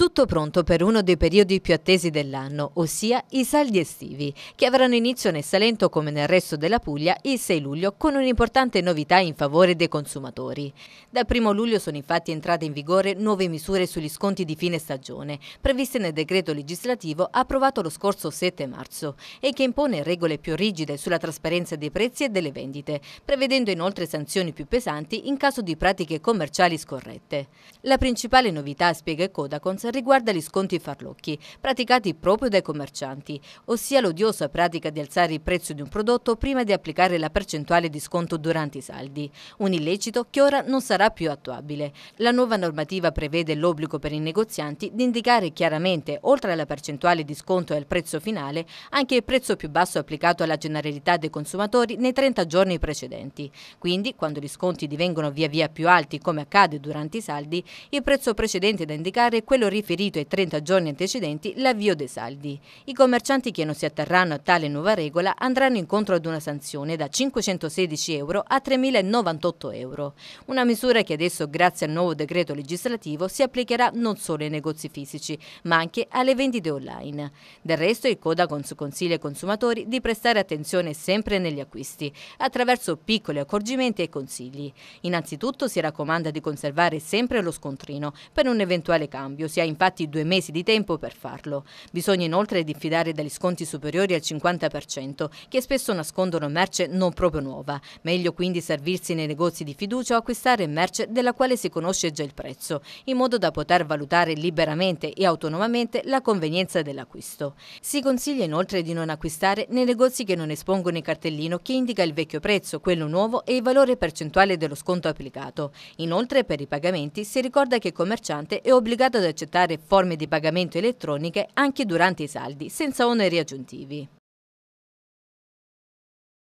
Tutto pronto per uno dei periodi più attesi dell'anno, ossia i saldi estivi, che avranno inizio nel Salento come nel resto della Puglia il 6 luglio con un'importante novità in favore dei consumatori. Dal 1 luglio sono infatti entrate in vigore nuove misure sugli sconti di fine stagione, previste nel decreto legislativo approvato lo scorso 7 marzo e che impone regole più rigide sulla trasparenza dei prezzi e delle vendite, prevedendo inoltre sanzioni più pesanti in caso di pratiche commerciali scorrette. La principale novità, spiega Coda, concerne riguarda gli sconti farlocchi, praticati proprio dai commercianti, ossia l'odiosa pratica di alzare il prezzo di un prodotto prima di applicare la percentuale di sconto durante i saldi, un illecito che ora non sarà più attuabile. La nuova normativa prevede l'obbligo per i negozianti di indicare chiaramente, oltre alla percentuale di sconto e al prezzo finale, anche il prezzo più basso applicato alla generalità dei consumatori nei 30 giorni precedenti. Quindi, quando gli sconti divengono via via più alti come accade durante i saldi, il prezzo precedente da indicare è quello riportato riferito ai 30 giorni antecedenti l'avvio dei saldi. I commercianti che non si atterranno a tale nuova regola andranno incontro ad una sanzione da 516 euro a 3.098 euro. Una misura che adesso, grazie al nuovo decreto legislativo, si applicherà non solo ai negozi fisici, ma anche alle vendite online. Del resto, il Coda consiglia ai consumatori di prestare attenzione sempre negli acquisti, attraverso piccoli accorgimenti e consigli. Innanzitutto si raccomanda di conservare sempre lo scontrino per un eventuale cambio, sia in infatti due mesi di tempo per farlo. Bisogna inoltre diffidare dagli sconti superiori al 50%, che spesso nascondono merce non proprio nuova. Meglio quindi servirsi nei negozi di fiducia o acquistare merce della quale si conosce già il prezzo, in modo da poter valutare liberamente e autonomamente la convenienza dell'acquisto. Si consiglia inoltre di non acquistare nei negozi che non espongono il cartellino che indica il vecchio prezzo, quello nuovo e il valore percentuale dello sconto applicato. Inoltre per i pagamenti si ricorda che il commerciante è obbligato ad accettare supportare forme di pagamento elettroniche anche durante i saldi, senza oneri aggiuntivi.